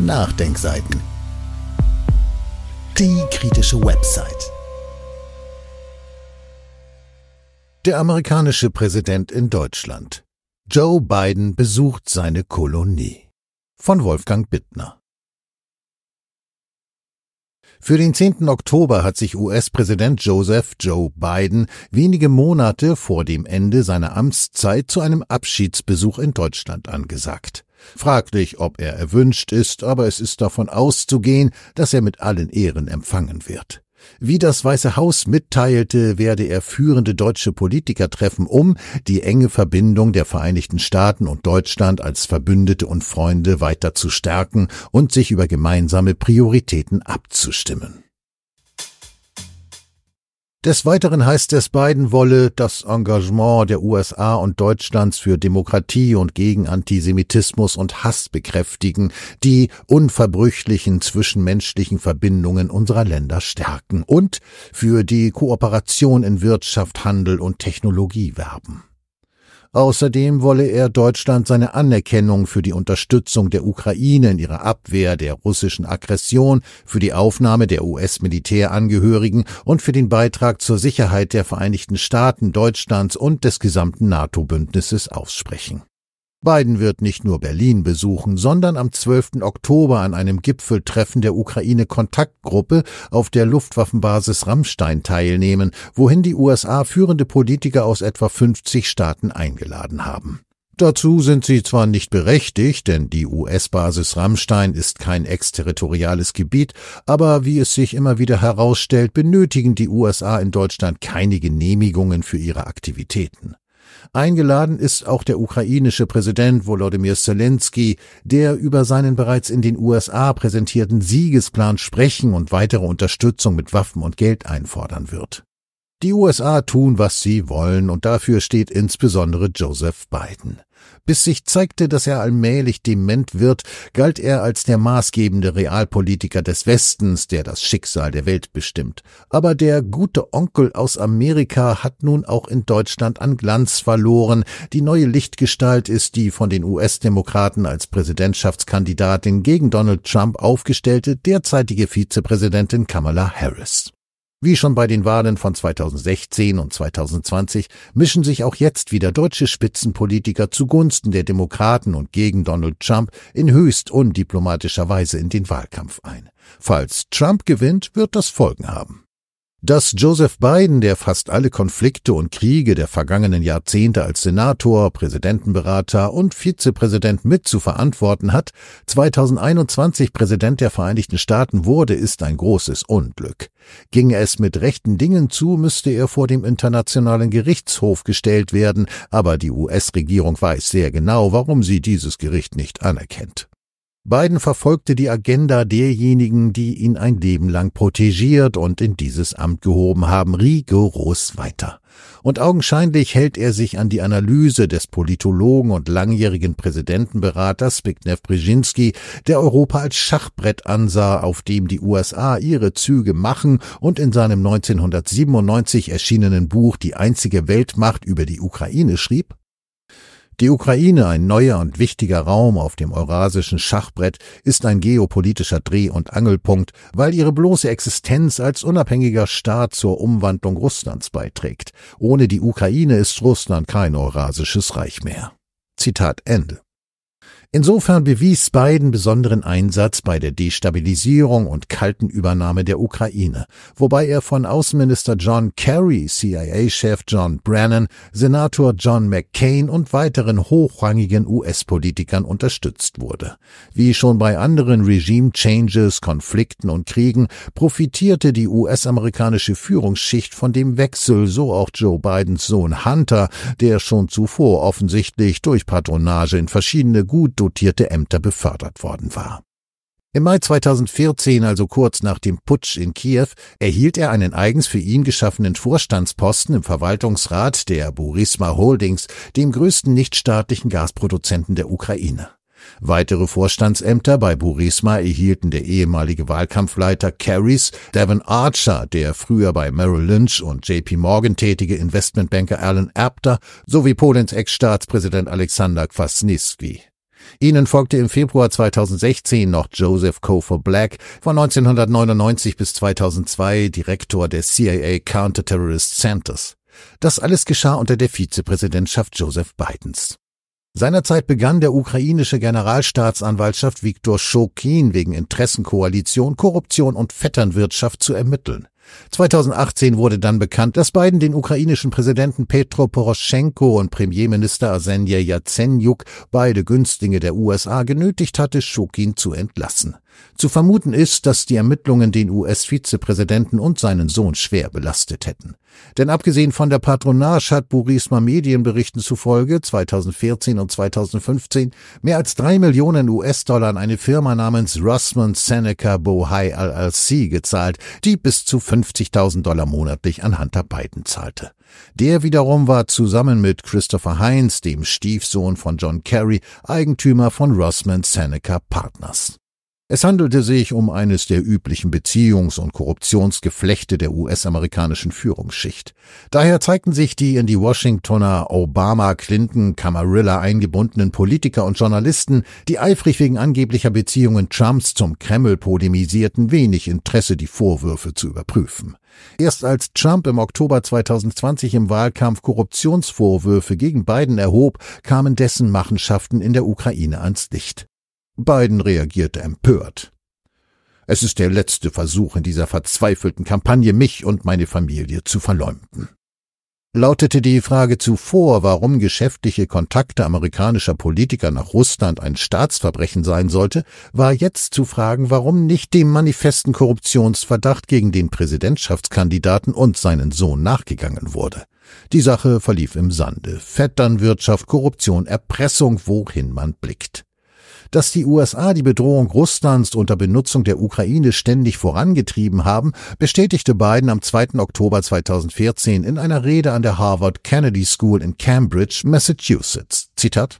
Nachdenkseiten. Die kritische Website. Der amerikanische Präsident in Deutschland. Joe Biden besucht seine Kolonie. Von Wolfgang Bittner. Für den 10. Oktober hat sich US-Präsident Joseph Joe Biden wenige Monate vor dem Ende seiner Amtszeit zu einem Abschiedsbesuch in Deutschland angesagt. Fraglich, ob er erwünscht ist, aber es ist davon auszugehen, dass er mit allen Ehren empfangen wird. Wie das Weiße Haus mitteilte, werde er führende deutsche Politiker treffen, um die enge Verbindung der Vereinigten Staaten und Deutschland als Verbündete und Freunde weiter zu stärken und sich über gemeinsame Prioritäten abzustimmen. Des Weiteren heißt es, Biden wolle das Engagement der USA und Deutschlands für Demokratie und gegen Antisemitismus und Hass bekräftigen, die unverbrüchlichen zwischenmenschlichen Verbindungen unserer Länder stärken und für die Kooperation in Wirtschaft, Handel und Technologie werben. Außerdem wolle er Deutschland seine Anerkennung für die Unterstützung der Ukraine in ihrer Abwehr der russischen Aggression, für die Aufnahme der US-Militärangehörigen und für den Beitrag zur Sicherheit der Vereinigten Staaten, Deutschlands und des gesamten NATO-Bündnisses aussprechen Biden wird nicht nur Berlin besuchen, sondern am 12. Oktober an einem Gipfeltreffen der Ukraine-Kontaktgruppe auf der Luftwaffenbasis Rammstein teilnehmen, wohin die USA führende Politiker aus etwa 50 Staaten eingeladen haben. Dazu sind sie zwar nicht berechtigt, denn die US-Basis Rammstein ist kein exterritoriales Gebiet, aber wie es sich immer wieder herausstellt, benötigen die USA in Deutschland keine Genehmigungen für ihre Aktivitäten. Eingeladen ist auch der ukrainische Präsident Volodymyr Zelensky, der über seinen bereits in den USA präsentierten Siegesplan sprechen und weitere Unterstützung mit Waffen und Geld einfordern wird. Die USA tun, was sie wollen, und dafür steht insbesondere Joseph Biden. Bis sich zeigte, dass er allmählich dement wird, galt er als der maßgebende Realpolitiker des Westens, der das Schicksal der Welt bestimmt. Aber der gute Onkel aus Amerika hat nun auch in Deutschland an Glanz verloren. Die neue Lichtgestalt ist die von den US-Demokraten als Präsidentschaftskandidatin gegen Donald Trump aufgestellte derzeitige Vizepräsidentin Kamala Harris. Wie schon bei den Wahlen von 2016 und 2020 mischen sich auch jetzt wieder deutsche Spitzenpolitiker zugunsten der Demokraten und gegen Donald Trump in höchst undiplomatischer Weise in den Wahlkampf ein. Falls Trump gewinnt, wird das Folgen haben. Dass Joseph Biden, der fast alle Konflikte und Kriege der vergangenen Jahrzehnte als Senator, Präsidentenberater und Vizepräsident mit zu verantworten hat, 2021 Präsident der Vereinigten Staaten wurde, ist ein großes Unglück. Ginge es mit rechten Dingen zu, müsste er vor dem Internationalen Gerichtshof gestellt werden, aber die US-Regierung weiß sehr genau, warum sie dieses Gericht nicht anerkennt. Biden verfolgte die Agenda derjenigen, die ihn ein Leben lang protegiert und in dieses Amt gehoben haben, rigoros weiter. Und augenscheinlich hält er sich an die Analyse des Politologen und langjährigen Präsidentenberaters Zbigniew Brzezinski, der Europa als Schachbrett ansah, auf dem die USA ihre Züge machen und in seinem 1997 erschienenen Buch Die einzige Weltmacht über die Ukraine schrieb, die Ukraine, ein neuer und wichtiger Raum auf dem eurasischen Schachbrett, ist ein geopolitischer Dreh- und Angelpunkt, weil ihre bloße Existenz als unabhängiger Staat zur Umwandlung Russlands beiträgt. Ohne die Ukraine ist Russland kein eurasisches Reich mehr. Zitat Ende. Insofern bewies Biden besonderen Einsatz bei der Destabilisierung und kalten Übernahme der Ukraine, wobei er von Außenminister John Kerry, CIA-Chef John Brennan, Senator John McCain und weiteren hochrangigen US-Politikern unterstützt wurde. Wie schon bei anderen Regime-Changes, Konflikten und Kriegen profitierte die US-amerikanische Führungsschicht von dem Wechsel, so auch Joe Bidens Sohn Hunter, der schon zuvor offensichtlich durch Patronage in verschiedene gut dotierte Ämter befördert worden war. Im Mai 2014, also kurz nach dem Putsch in Kiew, erhielt er einen eigens für ihn geschaffenen Vorstandsposten im Verwaltungsrat der Burisma Holdings, dem größten nichtstaatlichen Gasproduzenten der Ukraine. Weitere Vorstandsämter bei Burisma erhielten der ehemalige Wahlkampfleiter Carries, Devon Archer, der früher bei Merrill Lynch und JP Morgan tätige Investmentbanker Alan Apter sowie Polens Ex-Staatspräsident Alexander Kwasniewski. Ihnen folgte im Februar 2016 noch Joseph Cofer Black, von 1999 bis 2002 Direktor des CIA Counterterrorist Centers. Das alles geschah unter der Vizepräsidentschaft Joseph Bidens. Seinerzeit begann der ukrainische Generalstaatsanwaltschaft Viktor Schokin wegen Interessenkoalition, Korruption und Vetternwirtschaft zu ermitteln. 2018 wurde dann bekannt, dass Biden den ukrainischen Präsidenten Petro Poroschenko und Premierminister Arsenje Jazenjuk, beide Günstlinge der USA, genötigt hatte, Schukin zu entlassen. Zu vermuten ist, dass die Ermittlungen den US-Vizepräsidenten und seinen Sohn schwer belastet hätten. Denn abgesehen von der Patronage hat Burisma Medienberichten zufolge 2014 und 2015 mehr als drei Millionen US-Dollar an eine Firma namens Rossman Seneca Bohai LLC gezahlt, die bis zu 50.000 Dollar monatlich an Hunter Biden zahlte. Der wiederum war zusammen mit Christopher Heinz, dem Stiefsohn von John Kerry, Eigentümer von Rossman Seneca Partners. Es handelte sich um eines der üblichen Beziehungs- und Korruptionsgeflechte der US-amerikanischen Führungsschicht. Daher zeigten sich die in die Washingtoner Obama, Clinton, Camarilla eingebundenen Politiker und Journalisten, die eifrig wegen angeblicher Beziehungen Trumps zum Kreml polemisierten, wenig Interesse, die Vorwürfe zu überprüfen. Erst als Trump im Oktober 2020 im Wahlkampf Korruptionsvorwürfe gegen Biden erhob, kamen dessen Machenschaften in der Ukraine ans Licht. Biden reagierte empört. Es ist der letzte Versuch in dieser verzweifelten Kampagne, mich und meine Familie zu verleumden. Lautete die Frage zuvor, warum geschäftliche Kontakte amerikanischer Politiker nach Russland ein Staatsverbrechen sein sollte, war jetzt zu fragen, warum nicht dem manifesten Korruptionsverdacht gegen den Präsidentschaftskandidaten und seinen Sohn nachgegangen wurde. Die Sache verlief im Sande. Vetternwirtschaft, Korruption, Erpressung, wohin man blickt. Dass die USA die Bedrohung Russlands unter Benutzung der Ukraine ständig vorangetrieben haben, bestätigte Biden am 2. Oktober 2014 in einer Rede an der Harvard Kennedy School in Cambridge, Massachusetts. Zitat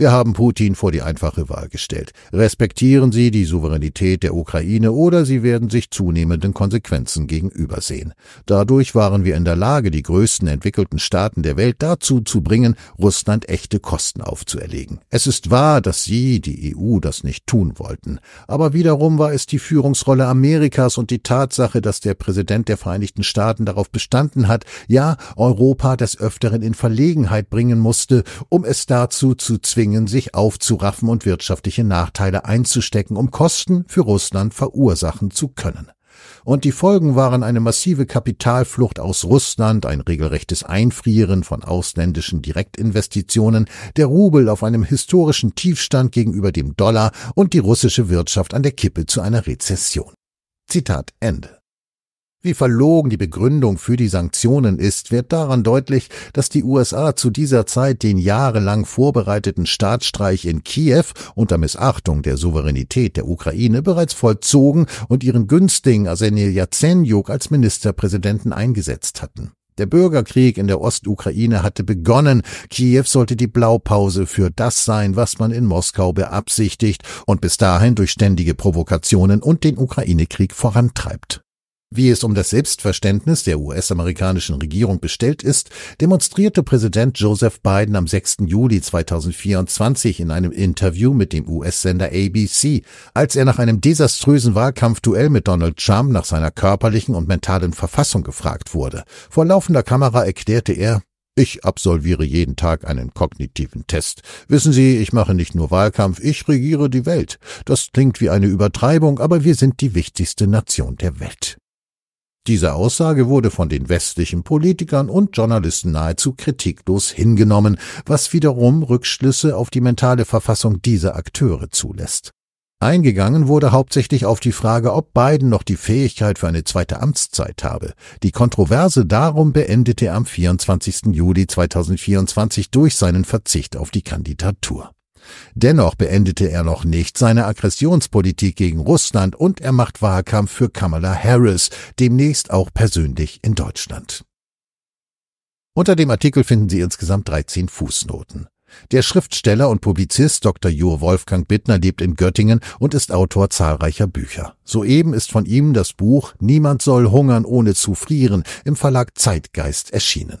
wir haben Putin vor die einfache Wahl gestellt. Respektieren Sie die Souveränität der Ukraine oder Sie werden sich zunehmenden Konsequenzen gegenübersehen. Dadurch waren wir in der Lage, die größten entwickelten Staaten der Welt dazu zu bringen, Russland echte Kosten aufzuerlegen. Es ist wahr, dass Sie, die EU, das nicht tun wollten. Aber wiederum war es die Führungsrolle Amerikas und die Tatsache, dass der Präsident der Vereinigten Staaten darauf bestanden hat, ja, Europa des Öfteren in Verlegenheit bringen musste, um es dazu zu zwingen, zwingen, sich aufzuraffen und wirtschaftliche Nachteile einzustecken, um Kosten für Russland verursachen zu können. Und die Folgen waren eine massive Kapitalflucht aus Russland, ein regelrechtes Einfrieren von ausländischen Direktinvestitionen, der Rubel auf einem historischen Tiefstand gegenüber dem Dollar und die russische Wirtschaft an der Kippe zu einer Rezession. Zitat Ende. Wie verlogen die Begründung für die Sanktionen ist, wird daran deutlich, dass die USA zu dieser Zeit den jahrelang vorbereiteten Staatsstreich in Kiew unter Missachtung der Souveränität der Ukraine bereits vollzogen und ihren günstigen Arsenil Yatsenyuk als Ministerpräsidenten eingesetzt hatten. Der Bürgerkrieg in der Ostukraine hatte begonnen. Kiew sollte die Blaupause für das sein, was man in Moskau beabsichtigt und bis dahin durch ständige Provokationen und den Ukraine-Krieg vorantreibt. Wie es um das Selbstverständnis der US-amerikanischen Regierung bestellt ist, demonstrierte Präsident Joseph Biden am 6. Juli 2024 in einem Interview mit dem US-Sender ABC, als er nach einem desaströsen Wahlkampfduell mit Donald Trump nach seiner körperlichen und mentalen Verfassung gefragt wurde. Vor laufender Kamera erklärte er, ich absolviere jeden Tag einen kognitiven Test. Wissen Sie, ich mache nicht nur Wahlkampf, ich regiere die Welt. Das klingt wie eine Übertreibung, aber wir sind die wichtigste Nation der Welt. Diese Aussage wurde von den westlichen Politikern und Journalisten nahezu kritiklos hingenommen, was wiederum Rückschlüsse auf die mentale Verfassung dieser Akteure zulässt. Eingegangen wurde hauptsächlich auf die Frage, ob Biden noch die Fähigkeit für eine zweite Amtszeit habe. Die Kontroverse darum beendete er am 24. Juli 2024 durch seinen Verzicht auf die Kandidatur. Dennoch beendete er noch nicht seine Aggressionspolitik gegen Russland und er macht Wahlkampf für Kamala Harris, demnächst auch persönlich in Deutschland. Unter dem Artikel finden Sie insgesamt 13 Fußnoten. Der Schriftsteller und Publizist Dr. Jo Wolfgang Bittner lebt in Göttingen und ist Autor zahlreicher Bücher. Soeben ist von ihm das Buch Niemand soll hungern ohne zu frieren im Verlag Zeitgeist erschienen.